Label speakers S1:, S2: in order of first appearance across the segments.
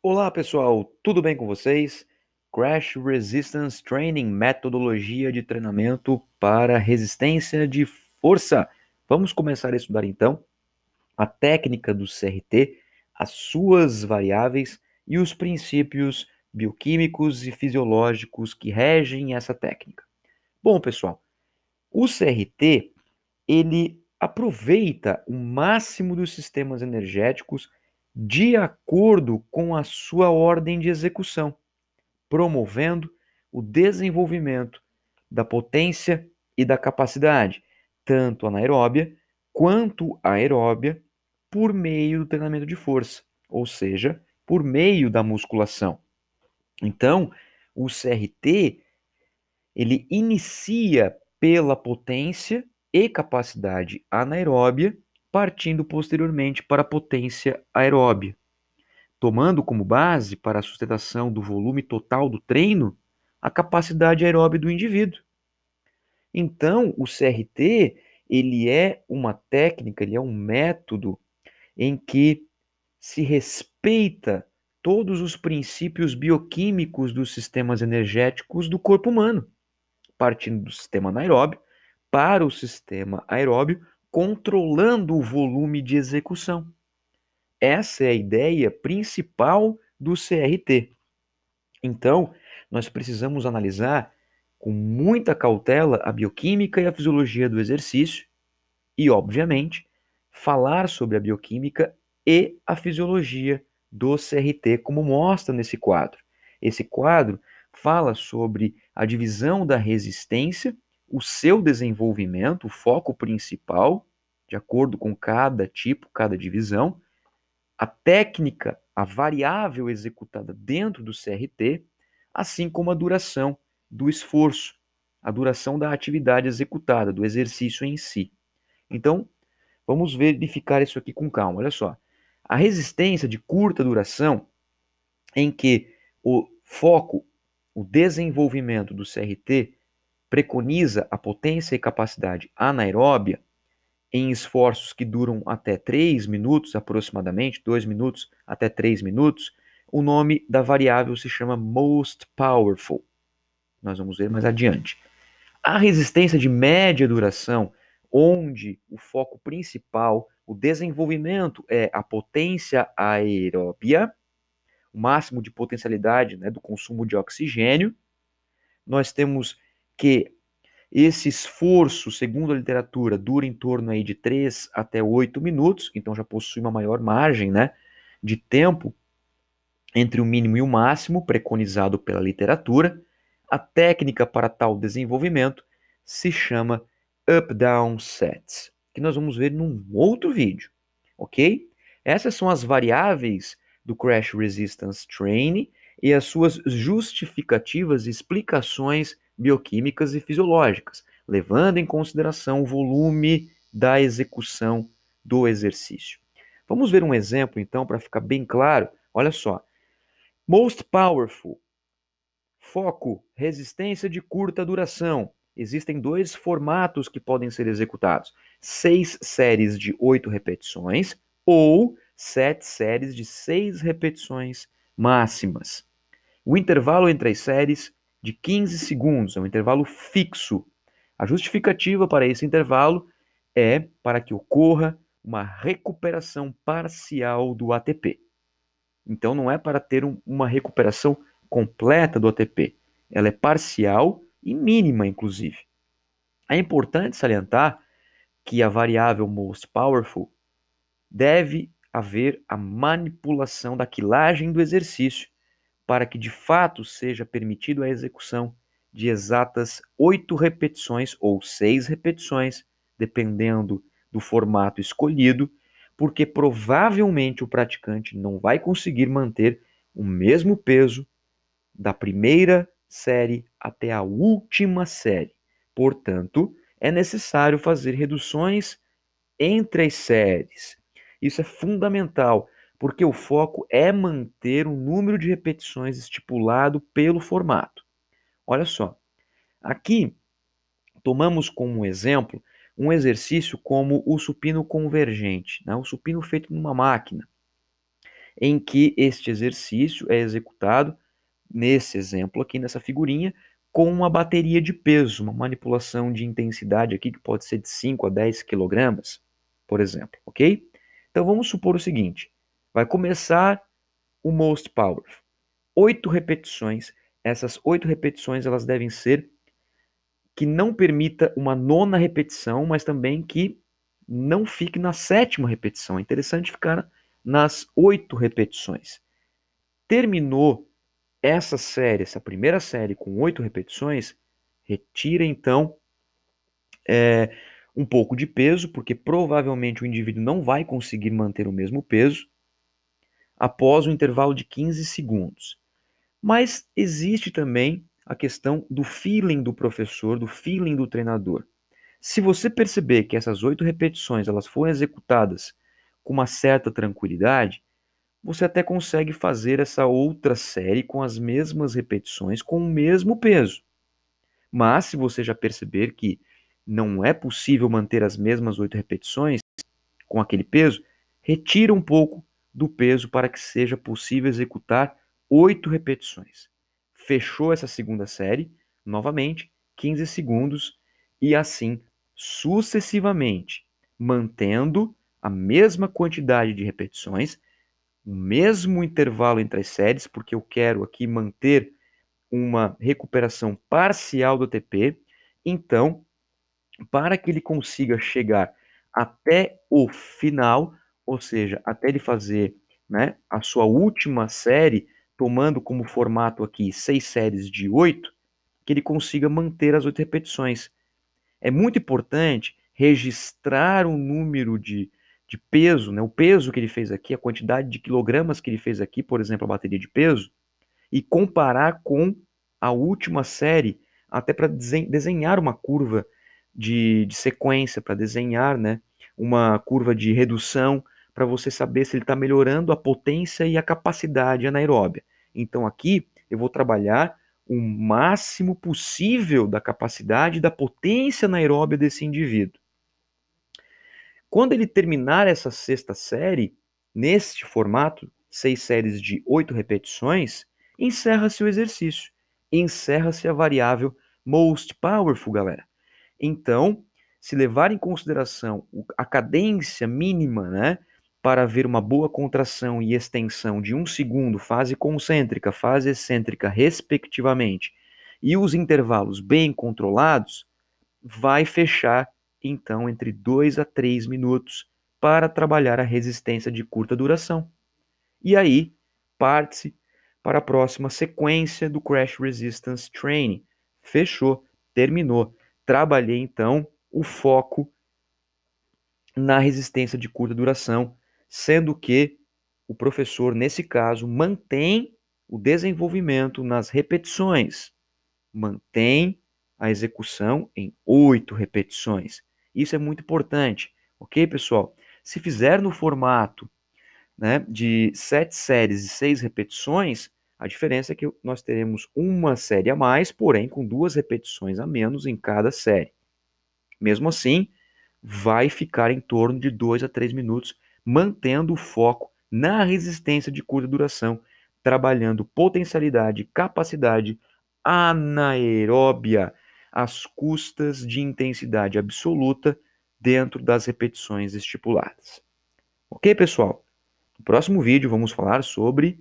S1: Olá pessoal, tudo bem com vocês? Crash Resistance Training, metodologia de treinamento para resistência de força. Vamos começar a estudar então a técnica do CRT, as suas variáveis e os princípios bioquímicos e fisiológicos que regem essa técnica. Bom, pessoal, o CRT ele aproveita o máximo dos sistemas energéticos de acordo com a sua ordem de execução, promovendo o desenvolvimento da potência e da capacidade, tanto anaeróbia quanto aeróbia, por meio do treinamento de força, ou seja, por meio da musculação. Então, o CRT ele inicia pela potência e capacidade anaeróbia partindo posteriormente para a potência aeróbia. Tomando como base para a sustentação do volume total do treino a capacidade aeróbica do indivíduo. Então, o CRT, ele é uma técnica, ele é um método em que se respeita todos os princípios bioquímicos dos sistemas energéticos do corpo humano, partindo do sistema anaeróbio para o sistema aeróbio controlando o volume de execução. Essa é a ideia principal do CRT. Então, nós precisamos analisar com muita cautela a bioquímica e a fisiologia do exercício e, obviamente, falar sobre a bioquímica e a fisiologia do CRT, como mostra nesse quadro. Esse quadro fala sobre a divisão da resistência o seu desenvolvimento, o foco principal, de acordo com cada tipo, cada divisão, a técnica, a variável executada dentro do CRT, assim como a duração do esforço, a duração da atividade executada, do exercício em si. Então, vamos verificar isso aqui com calma. Olha só. A resistência de curta duração, em que o foco, o desenvolvimento do CRT preconiza a potência e capacidade anaeróbia em esforços que duram até 3 minutos aproximadamente, 2 minutos até 3 minutos, o nome da variável se chama most powerful. Nós vamos ver mais adiante. A resistência de média duração, onde o foco principal, o desenvolvimento é a potência aeróbia, o máximo de potencialidade né, do consumo de oxigênio. Nós temos que esse esforço, segundo a literatura, dura em torno aí de 3 até 8 minutos, então já possui uma maior margem né, de tempo entre o mínimo e o máximo preconizado pela literatura. A técnica para tal desenvolvimento se chama up-down sets, que nós vamos ver num outro vídeo, ok? Essas são as variáveis do Crash Resistance Training e as suas justificativas e explicações bioquímicas e fisiológicas, levando em consideração o volume da execução do exercício. Vamos ver um exemplo, então, para ficar bem claro. Olha só. Most powerful. Foco, resistência de curta duração. Existem dois formatos que podem ser executados: seis séries de oito repetições ou sete séries de seis repetições máximas. O intervalo entre as séries de 15 segundos, é um intervalo fixo. A justificativa para esse intervalo é para que ocorra uma recuperação parcial do ATP. Então não é para ter um, uma recuperação completa do ATP, ela é parcial e mínima, inclusive. É importante salientar que a variável most powerful deve haver a manipulação da quilagem do exercício para que de fato seja permitido a execução de exatas oito repetições ou seis repetições, dependendo do formato escolhido, porque provavelmente o praticante não vai conseguir manter o mesmo peso da primeira série até a última série. Portanto, é necessário fazer reduções entre as séries. Isso é fundamental porque o foco é manter o número de repetições estipulado pelo formato. Olha só, aqui tomamos como exemplo um exercício como o supino convergente, né? o supino feito numa máquina, em que este exercício é executado, nesse exemplo aqui, nessa figurinha, com uma bateria de peso, uma manipulação de intensidade aqui que pode ser de 5 a 10 kg, por exemplo, ok? Então vamos supor o seguinte: Vai começar o most powerful. Oito repetições. Essas oito repetições elas devem ser que não permita uma nona repetição, mas também que não fique na sétima repetição. É interessante ficar nas oito repetições. Terminou essa série, essa primeira série com oito repetições, retira então é, um pouco de peso, porque provavelmente o indivíduo não vai conseguir manter o mesmo peso após o um intervalo de 15 segundos. Mas existe também a questão do feeling do professor, do feeling do treinador. Se você perceber que essas oito repetições elas foram executadas com uma certa tranquilidade, você até consegue fazer essa outra série com as mesmas repetições, com o mesmo peso. Mas se você já perceber que não é possível manter as mesmas oito repetições com aquele peso, retira um pouco do peso para que seja possível executar oito repetições. Fechou essa segunda série, novamente, 15 segundos e assim sucessivamente, mantendo a mesma quantidade de repetições, o mesmo intervalo entre as séries, porque eu quero aqui manter uma recuperação parcial do ATP. Então, para que ele consiga chegar até o final, ou seja, até ele fazer né, a sua última série, tomando como formato aqui seis séries de oito, que ele consiga manter as oito repetições. É muito importante registrar o um número de, de peso, né, o peso que ele fez aqui, a quantidade de quilogramas que ele fez aqui, por exemplo, a bateria de peso, e comparar com a última série, até para desenhar uma curva de, de sequência, para desenhar né, uma curva de redução para você saber se ele está melhorando a potência e a capacidade anaeróbia. Então aqui eu vou trabalhar o máximo possível da capacidade da potência anaeróbia desse indivíduo. Quando ele terminar essa sexta série, neste formato, seis séries de oito repetições, encerra-se o exercício, encerra-se a variável most powerful, galera. Então, se levar em consideração a cadência mínima, né, para haver uma boa contração e extensão de um segundo, fase concêntrica, fase excêntrica, respectivamente, e os intervalos bem controlados, vai fechar então entre 2 a 3 minutos para trabalhar a resistência de curta duração. E aí, parte-se para a próxima sequência do Crash Resistance Training. Fechou, terminou. Trabalhei então o foco na resistência de curta duração sendo que o professor, nesse caso, mantém o desenvolvimento nas repetições, mantém a execução em oito repetições. Isso é muito importante, ok, pessoal? Se fizer no formato né, de sete séries e seis repetições, a diferença é que nós teremos uma série a mais, porém com duas repetições a menos em cada série. Mesmo assim, vai ficar em torno de dois a três minutos mantendo o foco na resistência de curta duração, trabalhando potencialidade, capacidade, anaeróbia, às custas de intensidade absoluta dentro das repetições estipuladas. Ok, pessoal? No próximo vídeo vamos falar sobre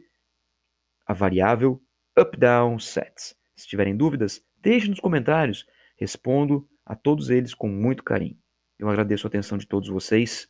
S1: a variável up-down sets. Se tiverem dúvidas, deixe nos comentários, respondo a todos eles com muito carinho. Eu agradeço a atenção de todos vocês.